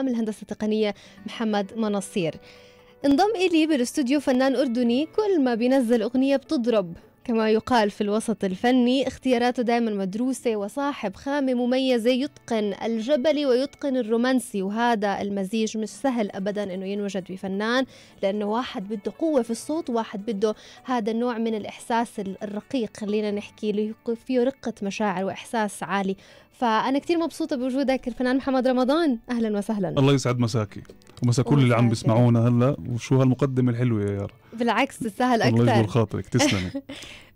القوى الهندسة التقنية محمد مناصير انضم إلي بالاستوديو فنان أردني كل ما بينزل أغنية بتضرب كما يقال في الوسط الفني اختياراته دائما مدروسة وصاحب خامة مميزة يتقن الجبلي ويتقن الرومانسي وهذا المزيج مش سهل أبدا أنه ينوجد بفنان لأنه واحد بده قوة في الصوت واحد بده هذا النوع من الإحساس الرقيق خلينا نحكي اللي فيه رقة مشاعر وإحساس عالي فانا كثير مبسوطه بوجودك الفنان محمد رمضان اهلا وسهلا الله يسعد مساكي ومسا كل اللي عم بيسمعونا هلا وشو هالمقدمه الحلوه يا يارا بالعكس تستاهل اكثر الله يجبر خاطرك تسلمي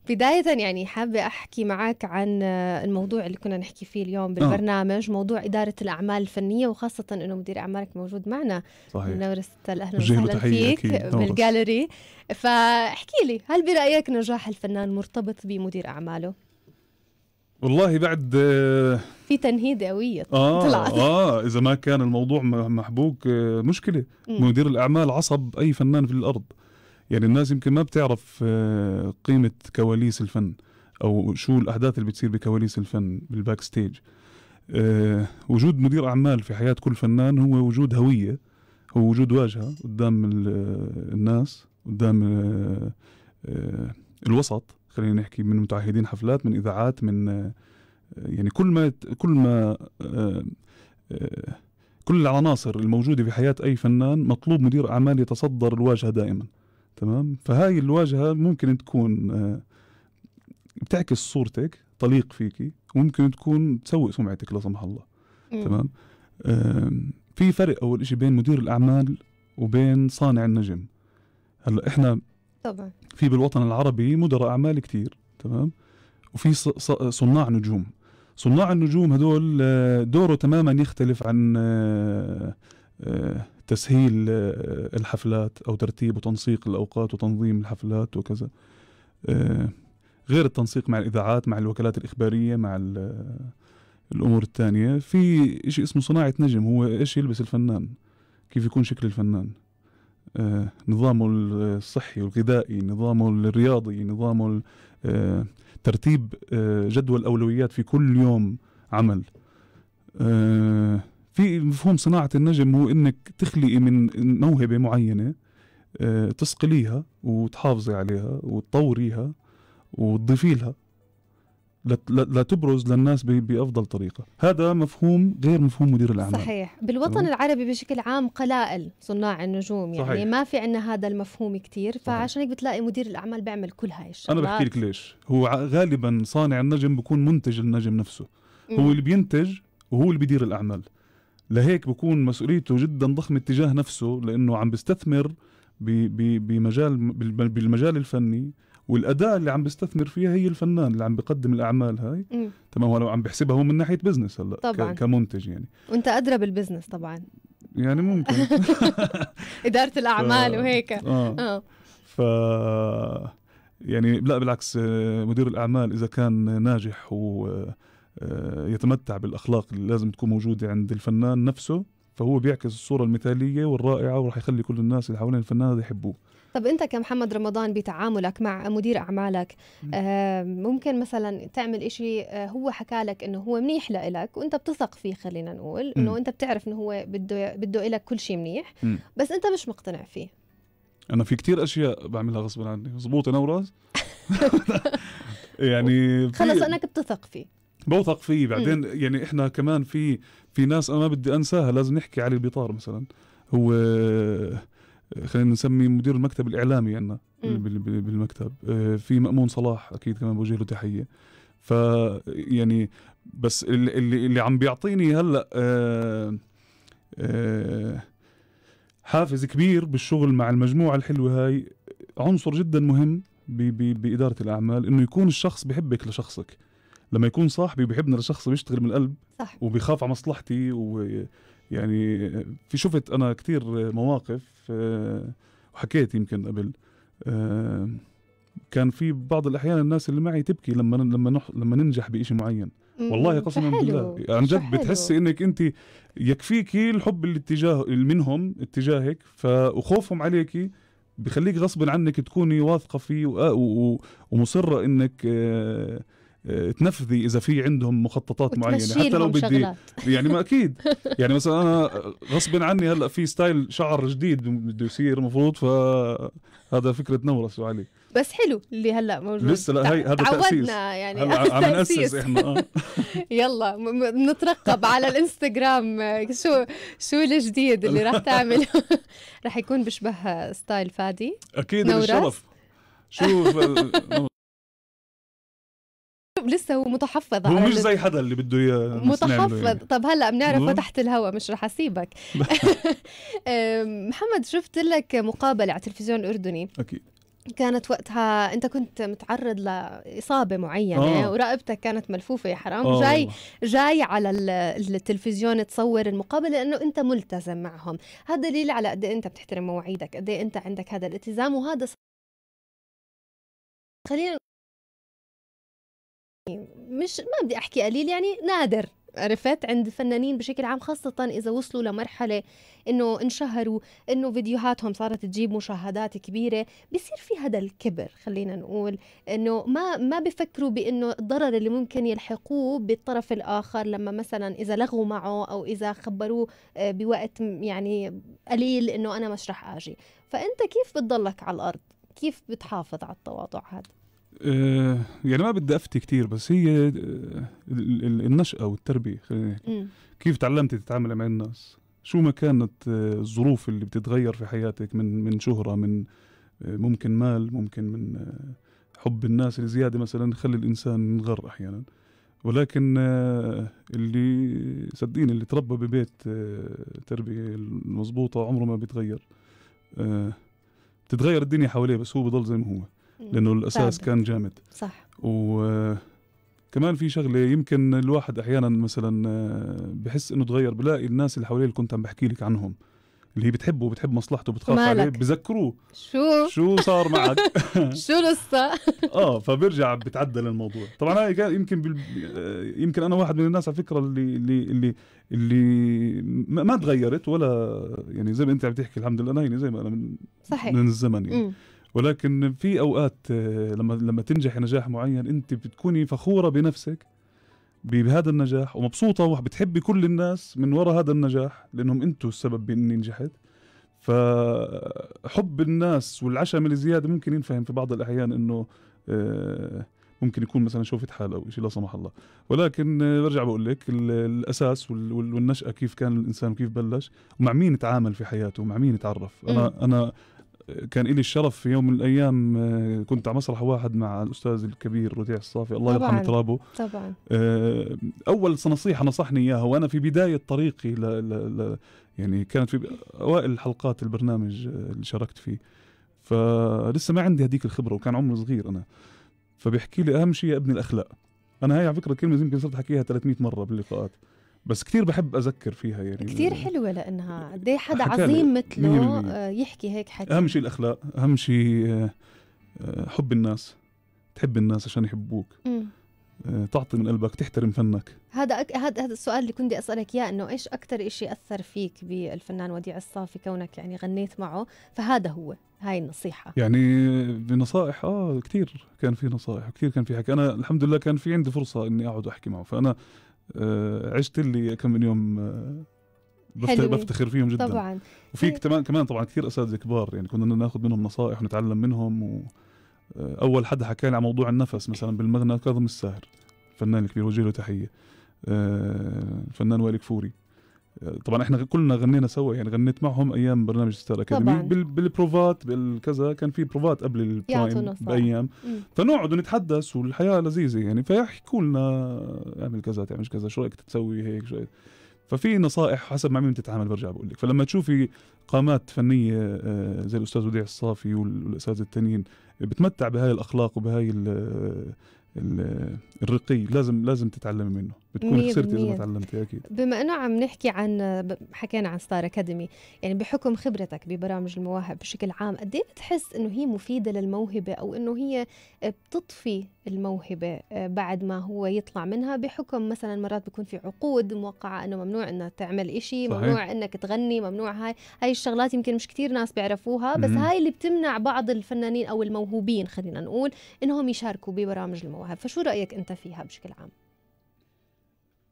بداية يعني حابة أحكي معك عن الموضوع اللي كنا نحكي فيه اليوم آه. بالبرنامج آه. موضوع إدارة الأعمال الفنية وخاصة إنه مدير أعمالك موجود معنا صحيح منور أهلا وسهلا فيك بالجاليري فاحكي لي هل برأيك نجاح الفنان مرتبط بمدير أعماله؟ والله بعد آه، في تنهيد قوية آه طلعت آه إذا ما كان الموضوع محبوك آه، مشكلة م. مدير الأعمال عصب أي فنان في الأرض يعني الناس يمكن ما بتعرف آه، قيمة كواليس الفن أو شو الأحداث اللي بتصير بكواليس الفن بالباك ستيج وجود مدير أعمال في حياة كل فنان هو وجود هوية هو وجود واجهة قدام الناس قدام الوسط خلينا نحكي من متعهدين حفلات من اذاعات من آه، يعني كل ما كل ما آه، آه، كل العناصر الموجوده في حياه اي فنان مطلوب مدير اعمال يتصدر الواجهه دائما تمام فهاي الواجهه ممكن تكون بتعكس صورتك طليق فيكي وممكن تكون تسوي سمعتك لا سمح الله تمام في فرق اول شيء بين مدير الاعمال وبين صانع النجم هلا احنا طبعا في بالوطن العربي مدراء اعمال كثير تمام وفي صناع نجوم صناع النجوم هدول آه، دوره تماما يختلف عن آه، آه، تسهيل الحفلات او ترتيب وتنسيق الاوقات وتنظيم الحفلات وكذا غير التنسيق مع الاذاعات مع الوكالات الاخباريه مع الامور الثانيه في شيء اسمه صناعه نجم هو ايش يلبس الفنان كيف يكون شكل الفنان آه، نظامه الصحي والغذائي نظامه الرياضي نظامه آه، ترتيب آه، جدول أولويات في كل يوم عمل في مفهوم صناعة النجم هو إنك تخلقي من موهبة معينة تسقليها وتحافظي عليها وتطوريها وتضيفي لها لتبرز للناس بافضل طريقه، هذا مفهوم غير مفهوم مدير الاعمال صحيح، بالوطن طبعا. العربي بشكل عام قلائل صناع النجوم يعني صحيح. ما في عندنا هذا المفهوم كثير فعشان هيك بتلاقي مدير الاعمال بيعمل كل هاي الشغلات انا بحكي لك ليش، هو غالبا صانع النجم بيكون منتج النجم نفسه، هو اللي بينتج وهو اللي بيدير الاعمال لهيك بكون مسؤوليته جدا ضخمه تجاه نفسه لانه عم بيستثمر بمجال بالمجال الفني والاداء اللي عم بيستثمر فيها هي الفنان اللي عم بيقدم الاعمال هاي تمام هو عم بحسبها هو من ناحيه بزنس هلا طبعا. كمنتج يعني وانت ادرى بالبزنس طبعا يعني ممكن اداره الاعمال ف... وهيك اه, آه. ف يعني لا بالعكس آه، مدير الاعمال اذا كان ناجح ويتمتع آه، بالاخلاق اللي لازم تكون موجوده عند الفنان نفسه فهو بيعكس الصوره المثاليه والرائعه وراح يخلي كل الناس اللي حوالين الفنان هذا يحبوه طب انت كمحمد رمضان بتعاملك مع مدير اعمالك آه، ممكن مثلا تعمل إشي آه، هو حكى لك انه هو منيح لإلك وانت بتثق فيه خلينا نقول انه انت بتعرف انه هو بده بده لك كل شيء منيح بس انت مش مقتنع فيه انا في كتير اشياء بعملها غصب عني مزبوط انا وراس يعني خلص انك بتثق فيه بوثق فيه بعدين يعني احنا كمان في في ناس انا ما بدي انساها لازم نحكي علي البطار مثلا هو خلينا نسمي مدير المكتب الاعلامي عندنا بالمكتب آه، في مامون صلاح اكيد كمان بوجه له تحيه ف يعني بس اللي اللي عم بيعطيني هلا آه، آه، حافز كبير بالشغل مع المجموعه الحلوه هاي عنصر جدا مهم باداره الاعمال انه يكون الشخص بحبك لشخصك لما يكون صاحبي بحبنا لشخص بيشتغل من القلب صح وبيخاف على مصلحتي و يعني في شفت انا كثير مواقف آه، وحكيت يمكن قبل آه، كان في بعض الاحيان الناس اللي معي تبكي لما لما لما ننجح بشيء معين والله قسما بالله يعني عن جد بتحسي انك انت يكفيكي الحب اللي اتجاه منهم اتجاهك وخوفهم عليك بخليك غصب عنك تكوني واثقه فيه ومصره انك آه آه، تنفذي اذا في عندهم مخططات معينه حتى لو بدي شغلات. يعني ما اكيد يعني مثلا انا غصب عني هلا في ستايل شعر جديد بده يصير المفروض فهذا فكره نورس وعلي بس حلو اللي هلا موجود لسه لا هي هذا تاسيس يعني هلا عم ناسس احنا آه. يلا بنترقب على الانستغرام شو شو الجديد اللي راح تعمله راح يكون بشبه ستايل فادي اكيد الشرف شوف لسه هو متحفظ هو مش زي حدا اللي بده اياه متحفظ يعني. طب هلا بنعرف نعم. فتحت الهوا مش رح اسيبك محمد شفت لك مقابله على التلفزيون الاردني اكيد كانت وقتها انت كنت متعرض لاصابه معينه آه. ورقبتك كانت ملفوفه يا حرام آه. جاي جاي على التلفزيون تصور المقابله لانه انت ملتزم معهم هذا دليل على قد إيه انت بتحترم مواعيدك قد إيه انت عندك هذا الالتزام وهذا خلينا مش ما بدي احكي قليل يعني نادر عرفت عند فنانين بشكل عام خاصة إذا وصلوا لمرحلة إنه انشهروا إنه فيديوهاتهم صارت تجيب مشاهدات كبيرة بصير في هذا الكبر خلينا نقول إنه ما ما بفكروا بإنه الضرر اللي ممكن يلحقوه بالطرف الآخر لما مثلا إذا لغوا معه أو إذا خبروه آه، بوقت يعني قليل إنه أنا مش رح آجي فأنت كيف بتضلك على الأرض كيف بتحافظ على التواضع هذا آه، يعني ما بدي افتي كتير بس هي آه، النشأة والتربية خلينا نحكي كيف تعلمت تتعاملي مع الناس شو ما كانت آه، الظروف اللي بتتغير في حياتك من من شهرة من ممكن مال ممكن من حب الناس الزيادة مثلا خلي الإنسان ينغر أحيانا ولكن اللي صدقيني اللي تربى ببيت تربية المضبوطة عمره ما بيتغير بتتغير الدنيا حواليه بس هو بضل زي ما هو لانه الاساس كان جامد صح وكمان في شغله يمكن الواحد احيانا مثلا آه، بحس انه تغير بلاقي الناس اللي حواليه اللي كنت عم بحكي لك عنهم اللي هي بتحبه وبتحب مصلحته بتخاف عليه بذكروه شو شو صار معك شو القصه اه فبرجع بتعدل الموضوع طبعا هاي كان يمكن بال... آه، يمكن انا واحد من الناس على فكره اللي اللي اللي اللي ما تغيرت ولا يعني زي ما انت عم تحكي الحمد لله هيني زي ما انا من صحيح من الزمن يعني م. ولكن في اوقات آه، لما لما تنجح نجاح معين انت بتكوني فخوره بنفسك بهذا النجاح ومبسوطه وبتحبي كل الناس من وراء هذا النجاح لانهم انتم السبب باني نجحت فحب الناس والعشم الزياده ممكن ينفهم في بعض الاحيان انه آه، ممكن يكون مثلا شوفت حال او شيء لا سمح الله ولكن آه، برجع بقول لك الاساس والنشاه كيف كان الانسان وكيف بلش ومع مين تعامل في حياته ومع مين تعرف انا انا كان لي الشرف في يوم من الايام آه، كنت على مسرح واحد مع الاستاذ الكبير رديع الصافي الله يرحمه ترابه طبعا آه، اول نصيحه نصحني اياها وانا في بدايه طريقي ل ل ل يعني كانت في اوائل حلقات البرنامج آه، اللي شاركت فيه فلسه ما عندي هذيك الخبره وكان عمري صغير انا فبيحكي لي اهم شيء يا ابني الاخلاق انا هاي على فكره كلمه يمكن صرت احكيها 300 مره باللقاءات بس كثير بحب اذكر فيها يعني كثير حلوه لانها يعني قد إيه حدا عظيم مثله آه، يحكي هيك حكي اهم شيء الاخلاق اهم شيء آه، حب الناس تحب الناس عشان يحبوك مم. آه، تعطي من قلبك تحترم فنك هذا أك... هذا هذا السؤال اللي كنت اسالك اياه انه ايش اكثر شيء اثر فيك بالفنان وديع الصافي كونك يعني غنيت معه فهذا هو هاي النصيحه يعني بنصائح اه كثير كان في نصائح وكثير كان في حكي انا الحمد لله كان في عندي فرصه اني اقعد احكي معه فانا آه، عشت اللي كم من يوم آه، بفتخر فيهم جدا طبعا وفي كمان طيب. كمان طبعا كثير اساتذه كبار يعني كنا ناخذ منهم نصائح ونتعلم منهم و آه، اول حد حكى لي عن موضوع النفس مثلا بالمغنى كاظم الساهر فنان كبير وجه له تحيه الفنان وائل كفوري طبعا احنا كلنا غنينا سوا يعني غنيت معهم ايام برنامج ستار اكاديمي بالبروفات بالكذا كان في بروفات قبل البرايم بايام فنقعد ونتحدث والحياه لذيذه يعني فيحكوا لنا اعمل كذا تعمل كذا شو رايك تسوي هيك شو ففي نصائح حسب مع مين بتتعامل برجع بقول لك فلما تشوفي قامات فنيه آه، زي الاستاذ وديع الصافي والاساتذه التانيين بتمتع بهاي الاخلاق وبهاي الرقي لازم لازم تتعلمي منه بتكون خسرتي اذا ما تعلمتي اكيد بما انه عم نحكي عن حكينا عن ستار اكاديمي يعني بحكم خبرتك ببرامج المواهب بشكل عام قد ايه بتحس انه هي مفيده للموهبه او انه هي بتطفي الموهبه آه، بعد ما هو يطلع منها بحكم مثلا مرات بيكون في عقود موقعه انه ممنوع انك تعمل شيء ممنوع انك تغني ممنوع هاي هاي الشغلات يمكن مش كثير ناس بيعرفوها بس م- هاي اللي بتمنع بعض الفنانين او الموهوبين خلينا نقول انهم يشاركوا ببرامج المواهب فشو رايك انت فيها بشكل عام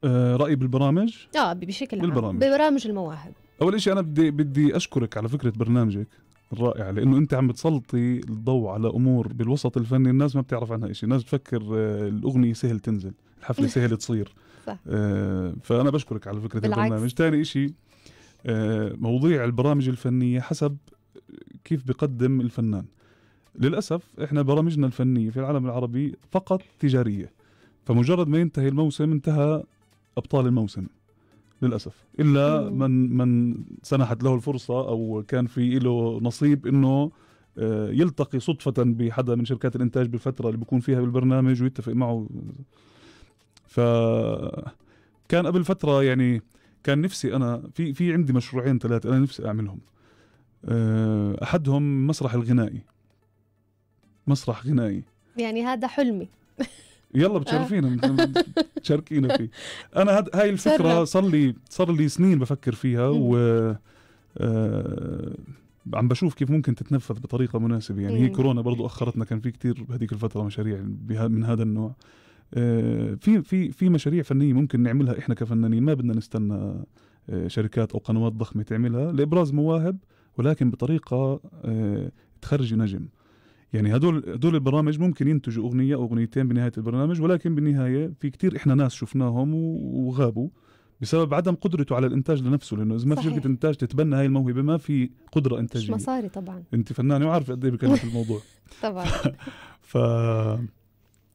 آه، رأي بالبرامج اه بشكل عام بالبرامج ببرامج المواهب اول شيء انا بدي بدي اشكرك على فكره برنامجك الرائع لانه انت عم بتسلطي الضوء على امور بالوسط الفني الناس ما بتعرف عنها شيء الناس بتفكر آه، الاغنيه سهل تنزل الحفله سهل تصير صح. آه فانا بشكرك على فكره بالعكس. البرنامج ثاني شيء آه مواضيع البرامج الفنيه حسب كيف بقدم الفنان للاسف احنا برامجنا الفنيه في العالم العربي فقط تجاريه فمجرد ما ينتهي الموسم انتهى ابطال الموسم للاسف الا من من سنحت له الفرصه او كان في له نصيب انه آه، يلتقي صدفة بحدا من شركات الإنتاج بالفترة اللي بيكون فيها بالبرنامج ويتفق معه ف كان قبل فترة يعني كان نفسي أنا في في عندي مشروعين ثلاثة أنا نفسي أعملهم آه، أحدهم مسرح الغنائي مسرح غنائي يعني هذا حلمي يلا بتشرفينا آه. تشاركينا فيه انا هاد هاي الفكره صار لي صار لي سنين بفكر فيها و آه، عم بشوف كيف ممكن تتنفذ بطريقه مناسبه يعني هي كورونا برضو اخرتنا كان في كتير بهذيك الفتره مشاريع من هذا النوع آه، في في في مشاريع فنيه ممكن نعملها احنا كفنانين ما بدنا نستنى شركات او قنوات ضخمه تعملها لابراز مواهب ولكن بطريقه تخرج نجم يعني هدول هدول البرامج ممكن ينتجوا اغنيه او اغنيتين بنهايه البرنامج ولكن بالنهايه في كتير احنا ناس شفناهم وغابوا بسبب عدم قدرته على الانتاج لنفسه لانه اذا ما في شركه انتاج تتبنى هاي الموهبه ما في قدره انتاجيه مش مصاري طبعا انت فنانه وعارفه قد ايه بكلف الموضوع طبعا ف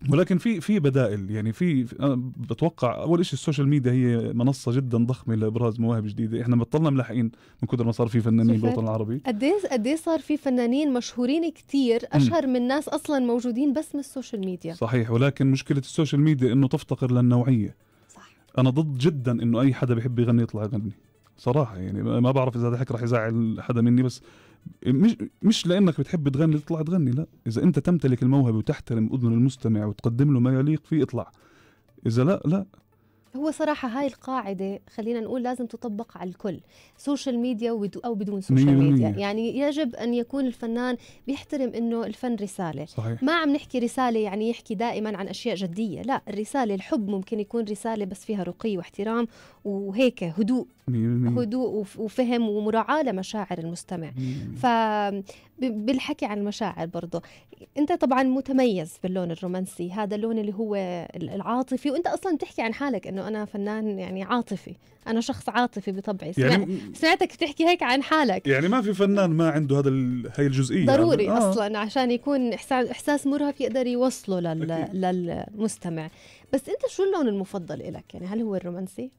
ولكن في في بدائل يعني في انا بتوقع اول شيء السوشيال ميديا هي منصه جدا ضخمه لابراز مواهب جديده احنا بطلنا ملاحقين من كثر ما صار في فنانين بالوطن العربي قد ايه قد إيه صار في فنانين مشهورين كثير اشهر م. من ناس اصلا موجودين بس من السوشيال ميديا صحيح ولكن مشكله السوشيال ميديا انه تفتقر للنوعيه صح انا ضد جدا انه اي حدا بيحب يغني يطلع يغني صراحه يعني ما بعرف اذا هذا الحكي رح يزعل حدا مني بس مش مش لانك بتحب تغني تطلع تغني لا اذا انت تمتلك الموهبه وتحترم اذن المستمع وتقدم له ما يليق فيه اطلع اذا لا لا هو صراحة هاي القاعدة خلينا نقول لازم تطبق على الكل سوشيال ميديا أو بدون سوشيال ميديا يعني يجب أن يكون الفنان بيحترم أنه الفن رسالة صحيح. ما عم نحكي رسالة يعني يحكي دائما عن أشياء جدية لا الرسالة الحب ممكن يكون رسالة بس فيها رقي واحترام وهيك هدوء هدوء وفهم ومراعاة لمشاعر المستمع فبالحكي عن المشاعر برضه أنت طبعا متميز باللون الرومانسي هذا اللون اللي هو العاطفي وأنت أصلا بتحكي عن حالك أنه أنا فنان يعني عاطفي أنا شخص عاطفي بطبعي يعني سمعتك تحكي هيك عن حالك يعني ما في فنان ما عنده هذا هاي الجزئية ضروري يعني. آه. أصلا عشان يكون إحساس مرهف يقدر يوصله لل... للمستمع بس أنت شو اللون المفضل لك يعني هل هو الرومانسي؟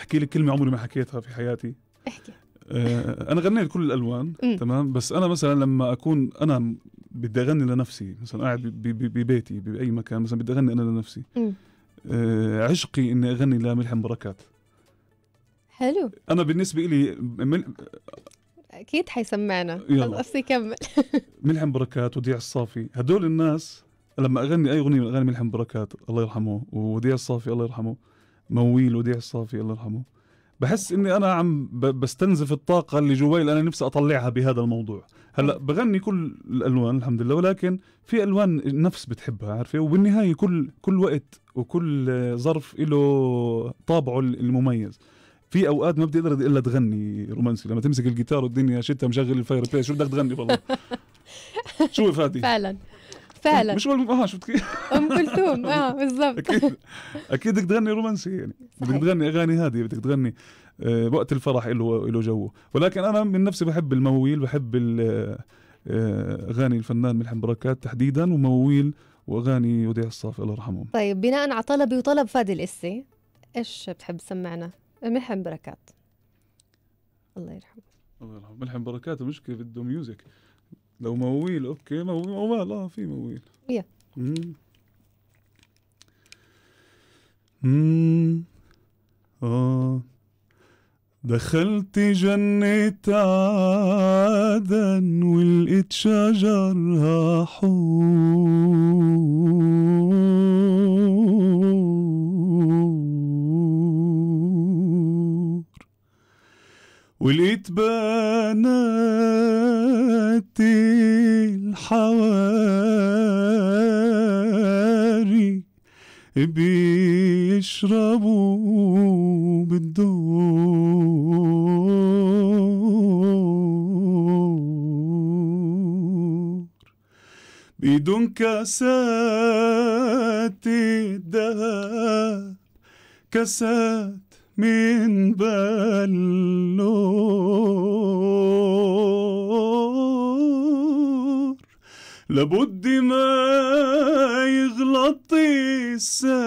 احكي لك كلمه عمري ما حكيتها في حياتي احكي آه، انا غنيت كل الالوان م. تمام بس انا مثلا لما اكون انا بدي اغني لنفسي مثلا قاعد ببيتي باي مكان مثلا بدي اغني انا لنفسي م. آه، عشقي اني اغني لملحم بركات حلو انا بالنسبه لي مل... اكيد حيسمعنا يلا يكمل ملحم بركات وديع الصافي هدول الناس لما اغني اي اغنيه من اغاني ملحم بركات الله يرحمه ووديع الصافي الله يرحمه مويل وديع الصافي الله يرحمه بحس اني انا عم بستنزف الطاقه اللي جواي اللي انا نفسي اطلعها بهذا الموضوع هلا بغني كل الالوان الحمد لله ولكن في الوان نفس بتحبها عارفه وبالنهايه كل كل وقت وكل ظرف له طابعه المميز في اوقات ما بدي اقدر الا تغني رومانسي لما تمسك الجيتار والدنيا شتها مشغل الفاير بلاي شو بدك تغني والله شو فادي فعلا فعلا مش اه شفت كيف ام كلثوم اه بالظبط اكيد اكيد بدك تغني رومانسي يعني بدك تغني اغاني هاديه بدك تغني آه وقت الفرح له له جو ولكن انا من نفسي بحب المواويل بحب آه، آه، اغاني الفنان ملحم بركات تحديدا ومواويل واغاني وديع الصافي الله يرحمه طيب بناء على طلبي وطلب فادي الاسي ايش بتحب تسمعنا؟ ملحم بركات الله يرحمه الله يرحمه ملحم بركات المشكله بده ميوزك لو مويل اوكي موال اه في مويل يا امم اه دخلت جنة عدن ولقيت شجرها حور ولقيت بنات الحواري بيشربوا بالدور بدون كاسات الدهب كاسات من باب لابد ما يغلط السبب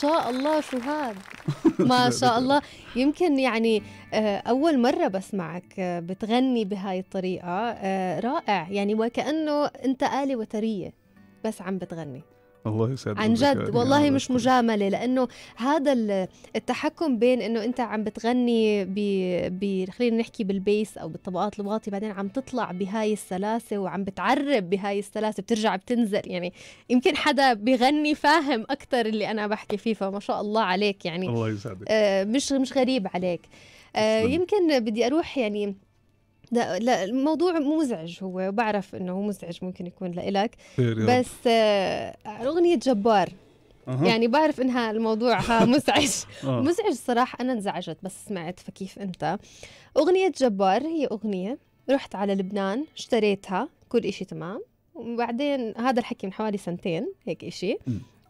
شاء الله شهاب ما شاء الله يمكن يعني آه، أول مرة بسمعك آه، بتغني بهاي الطريقة آه، رائع يعني وكأنه أنت آلة وترية بس عم بتغني الله يسعدك عن جد والله يعني مش مجامله لانه هذا التحكم بين انه انت عم بتغني ب ب خلينا نحكي بالبيس او بالطبقات الواطيه بعدين عم تطلع بهاي السلاسه وعم بتعرب بهاي السلاسه بترجع بتنزل يعني يمكن حدا بغني فاهم اكثر اللي انا بحكي فيه فما شاء الله عليك يعني الله يسعدك آه مش مش غريب عليك آه يمكن بدي اروح يعني لا لا الموضوع مزعج هو وبعرف انه مزعج ممكن يكون لإلك بس آه اغنيه جبار يعني بعرف انها الموضوع مزعج آه. مزعج صراحه انا انزعجت بس سمعت فكيف انت اغنيه جبار هي اغنيه رحت على لبنان اشتريتها كل إشي تمام وبعدين هذا الحكي من حوالي سنتين هيك إشي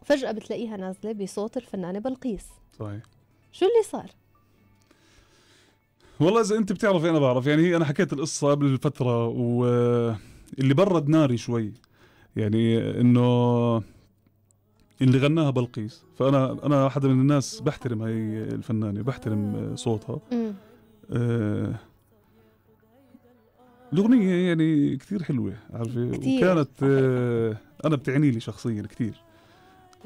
فجأة بتلاقيها نازلة بصوت الفنانة بلقيس صحيح شو اللي صار؟ والله اذا انت بتعرفي انا بعرف يعني هي انا حكيت القصه قبل فتره واللي برد ناري شوي يعني انه اللي غناها بلقيس فانا انا حدا من الناس بحترم هاي الفنانه بحترم صوتها آه الأغنية يعني كثير حلوة عارفة وكانت آه أنا بتعني لي شخصيا كثير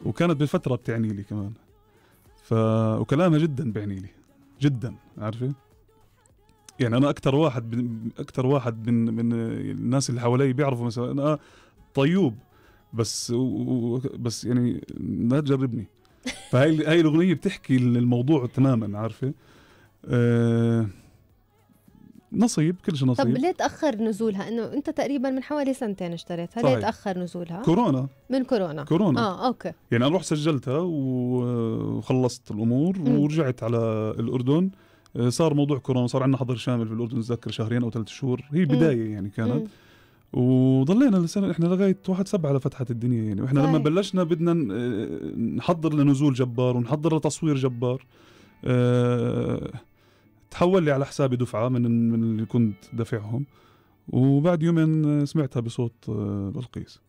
وكانت بالفترة بتعني لي كمان ف وكلامها جدا بيعني لي جدا عارفة يعني انا اكثر واحد اكثر واحد من من الناس اللي حوالي بيعرفوا مثلا انا طيوب بس بس يعني لا تجربني فهي هاي الاغنيه بتحكي الموضوع تماما عارفه أه نصيب كل شيء نصيب طب ليه تاخر نزولها انه انت تقريبا من حوالي سنتين اشتريتها ليه تاخر نزولها كورونا من كورونا كورونا اه اوكي يعني انا رحت سجلتها وخلصت الامور ورجعت على الاردن آه، صار موضوع كورونا صار عندنا حظر شامل في الاردن اتذكر شهرين او ثلاث شهور هي بدايه يعني كانت وضلينا لسنة احنا لغايه 1 7 على فتحه الدنيا يعني واحنا لما بلشنا بدنا آه، نحضر لنزول جبار ونحضر لتصوير جبار آه، تحول لي على حسابي دفعه من من اللي كنت دافعهم وبعد يومين سمعتها بصوت بلقيس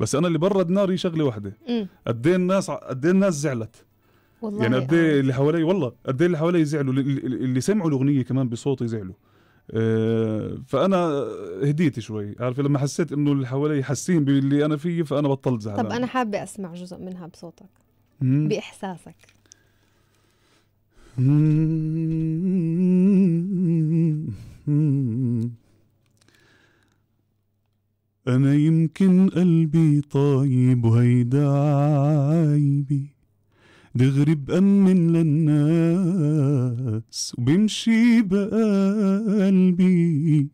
بس انا اللي برد ناري شغله واحده قد ايه الناس قد ايه الناس زعلت والله يعني قد ايه آه. اللي حوالي والله قد ايه اللي حوالي زعلوا اللي سمعوا الاغنيه كمان بصوتي زعلوا آه، فانا هديت شوي عارف لما حسيت انه اللي حوالي حاسين باللي انا فيه فانا بطلت زعلان طب انا حابه اسمع جزء منها بصوتك باحساسك أنا يمكن قلبي طيب وهيدا عايبي دغري بأمن للناس وبمشي بقلبي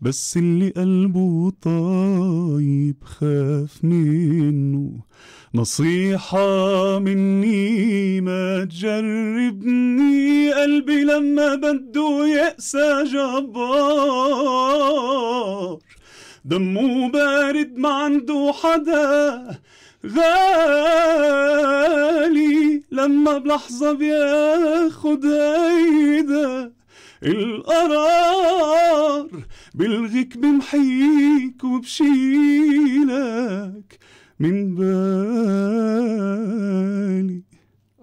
بس اللي قلبه طيب خاف منه نصيحة مني ما تجربني قلبي لما بده يأسى جبار دمه بارد ما عنده حدا غالي لما بلحظة بياخد هيدا القرار بلغيك بمحيك وبشيلك من بالي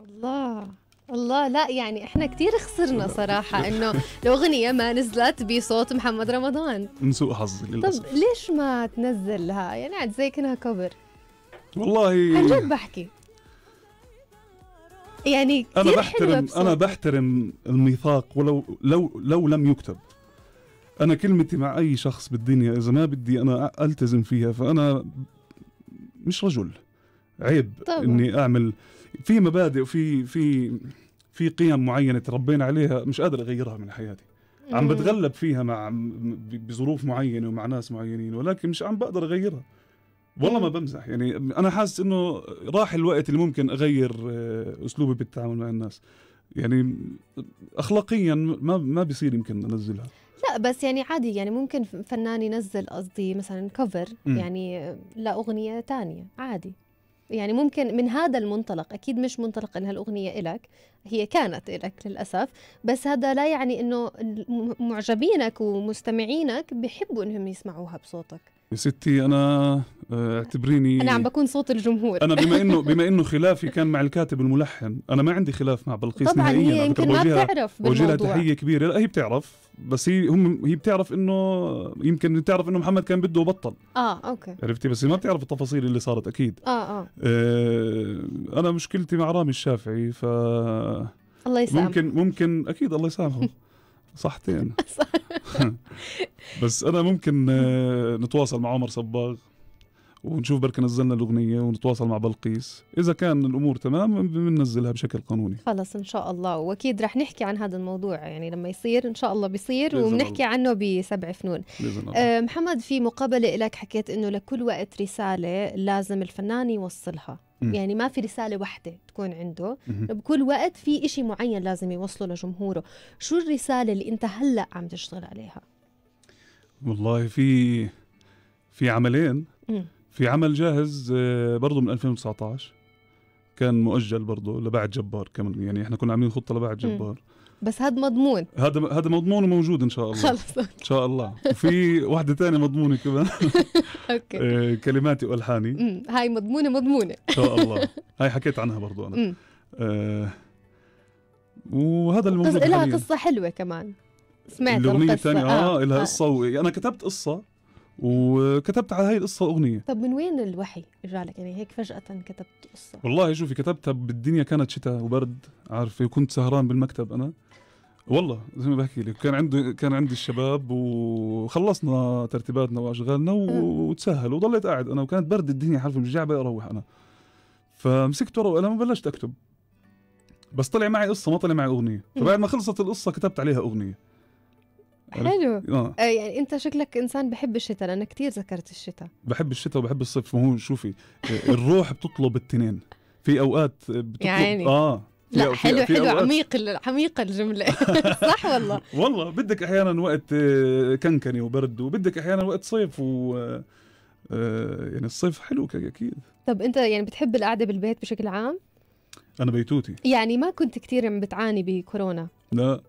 الله الله لا يعني احنا كثير خسرنا صراحه انه الاغنيه ما نزلت بصوت محمد رمضان من سوء حظي طب ليش ما تنزلها يعني عاد زي كانها كبر والله عن جد بحكي يعني كثير انا بحترم انا بحترم الميثاق ولو لو لو لم يكتب انا كلمتي مع اي شخص بالدنيا اذا ما بدي انا التزم فيها فانا مش رجل عيب طبعا. اني اعمل في مبادئ وفي في في قيم معينه تربينا عليها مش قادر اغيرها من حياتي عم بتغلب فيها مع بظروف معينه ومع ناس معينين ولكن مش عم بقدر اغيرها والله ما بمزح يعني انا حاسس انه راح الوقت اللي ممكن اغير آه، اسلوبي بالتعامل مع الناس يعني اخلاقيا ما ما بيصير يمكن انزلها لا بس يعني عادي يعني ممكن فنان ينزل قصدي مثلا كفر يعني لاغنيه تانية عادي يعني ممكن من هذا المنطلق اكيد مش منطلق انها الاغنيه الك هي كانت الك للاسف بس هذا لا يعني انه معجبينك ومستمعينك بحبوا انهم يسمعوها بصوتك يا ستي انا آه، اعتبريني انا عم بكون صوت الجمهور انا بما انه بما انه خلافي كان مع الكاتب الملحن انا ما عندي خلاف مع بلقيس طبعا نهائيا هي يمكن ما بتعرف بوجه لها تحيه كبيره لا هي بتعرف بس هي هم هي بتعرف انه يمكن بتعرف انه محمد كان بده وبطل اه اوكي عرفتي بس هي ما بتعرف التفاصيل اللي صارت اكيد اه اه, آه انا مشكلتي مع رامي الشافعي ف الله يسامحه ممكن ممكن اكيد الله يسامحه صحتين بس انا ممكن آه، نتواصل مع عمر صباغ ونشوف بركة نزلنا الأغنية ونتواصل مع بلقيس إذا كان الأمور تمام بننزلها بشكل قانوني خلص إن شاء الله وأكيد رح نحكي عن هذا الموضوع يعني لما يصير إن شاء الله بيصير وبنحكي عنه بسبع فنون الله. آه، محمد في مقابلة لك حكيت إنه لكل وقت رسالة لازم الفنان يوصلها م. يعني ما في رسالة واحدة تكون عنده م. بكل وقت في إشي معين لازم يوصله لجمهوره شو الرسالة اللي أنت هلأ عم تشتغل عليها؟ والله في في عملين م. في عمل جاهز آه، برضه من 2019 كان مؤجل برضه لبعد جبار كمان يعني احنا كنا عاملين خطه لبعد جبار بس هذا مضمون هذا هذا مضمون وموجود ان شاء الله خلص ان شاء الله وفي واحده ثانيه مضمونه كمان اوكي آه، كلماتي والحاني هاي مضمونه مضمونه ان شاء الله هاي حكيت عنها برضه انا آه وهذا الموضوع لها قصه حلوه كمان سمعت الاغنيه الثانيه اه, آه. لها آه. قصه انا كتبت قصه وكتبت على هاي القصه اغنيه طب من وين الوحي اجى لك يعني هيك فجاه كتبت قصه والله شوفي كتبتها بالدنيا كانت شتاء وبرد عارفه وكنت سهران بالمكتب انا والله زي ما بحكي لك كان عندي كان عندي الشباب وخلصنا ترتيباتنا واشغالنا أه. وتسهل وضليت قاعد انا وكانت برد الدنيا حرف مش جعبه اروح انا فمسكت ورقه وقلم وبلشت اكتب بس طلع معي قصه ما طلع معي اغنيه فبعد ما خلصت القصه كتبت عليها اغنيه حلو آه. آه. يعني انت شكلك انسان بحب الشتاء لانك كثير ذكرت الشتاء بحب الشتاء وبحب الصيف فهو شوفي آه، الروح بتطلب التنين في اوقات بتطلب يعني. اه لا حلو حلو عميق عميقة الجملة صح والله والله بدك احيانا وقت آه، كنكني وبرد وبدك احيانا وقت صيف و يعني الصيف حلو اكيد طب انت يعني بتحب القعدة بالبيت بشكل عام؟ انا بيتوتي يعني ما كنت كثير عم بتعاني بكورونا لا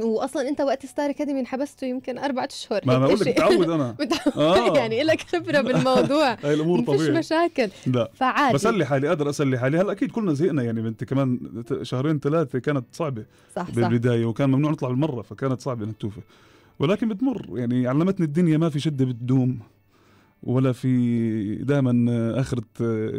واصلا انت وقت ستار اكاديمي انحبسته يمكن اربع اشهر ما انا بقول لك متعود انا متعود آه. يعني لك خبره بالموضوع هاي الامور طبيعي مش مشاكل لا فعادي بسلي حالي قادر اسلي حالي هلا اكيد كلنا زهقنا يعني انت كمان شهرين ثلاثه كانت صعبه صح بالبدايه صح. وكان ممنوع نطلع بالمره فكانت صعبه انك توفي ولكن بتمر يعني علمتني الدنيا ما في شده بتدوم ولا في دائما اخره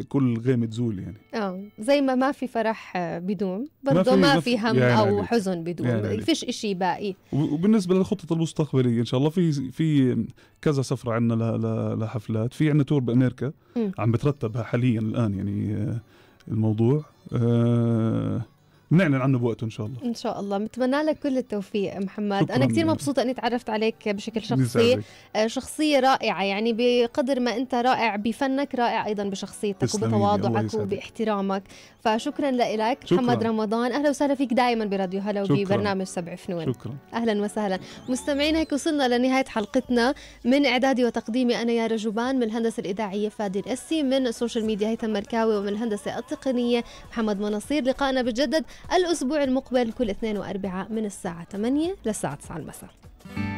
كل غيمه تزول يعني اه زي ما ما في فرح بدون برضه ما في, ما في هم او عليك. حزن بدون يعني فيش إشي باقي وبالنسبه للخطط المستقبليه ان شاء الله في في كذا سفره عندنا لحفلات في عندنا تور بامريكا م. عم بترتب حاليا الان يعني آه، الموضوع آه بنعلن عنه بوقته ان شاء الله ان شاء الله بتمنى لك كل التوفيق محمد انا كثير مبسوطه اني تعرفت عليك بشكل شخصي آه، شخصيه رائعه يعني بقدر ما انت رائع بفنك رائع ايضا بشخصيتك وبتواضعك وباحترامك فشكرا لك محمد رمضان اهلا وسهلا فيك دائما براديو هلا وببرنامج سبع فنون شكرا اهلا وسهلا مستمعين هيك وصلنا لنهايه حلقتنا من اعدادي وتقديمي انا يا رجبان من الهندسه الاذاعيه فادي الاسي من السوشيال ميديا هيثم مركاوي ومن الهندسه التقنيه محمد مناصير لقائنا بجدد الأسبوع المقبل كل اثنين وأربعاء من الساعة 8 للساعة 9 المساء